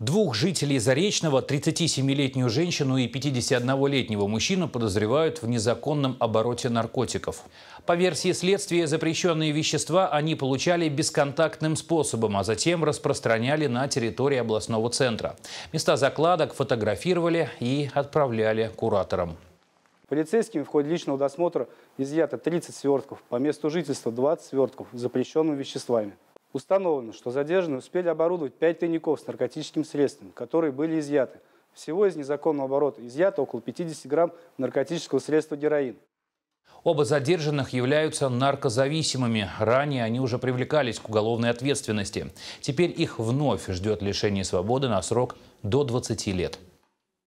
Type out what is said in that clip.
Двух жителей Заречного, 37-летнюю женщину и 51-летнего мужчину подозревают в незаконном обороте наркотиков. По версии следствия, запрещенные вещества они получали бесконтактным способом, а затем распространяли на территории областного центра. Места закладок фотографировали и отправляли кураторам. Полицейскими в ходе личного досмотра изъято 30 свертков, по месту жительства 20 свертков с запрещенными веществами. Установлено, что задержанные успели оборудовать 5 тайников с наркотическим средством, которые были изъяты. Всего из незаконного оборота изъято около 50 грамм наркотического средства героин. Оба задержанных являются наркозависимыми. Ранее они уже привлекались к уголовной ответственности. Теперь их вновь ждет лишение свободы на срок до 20 лет.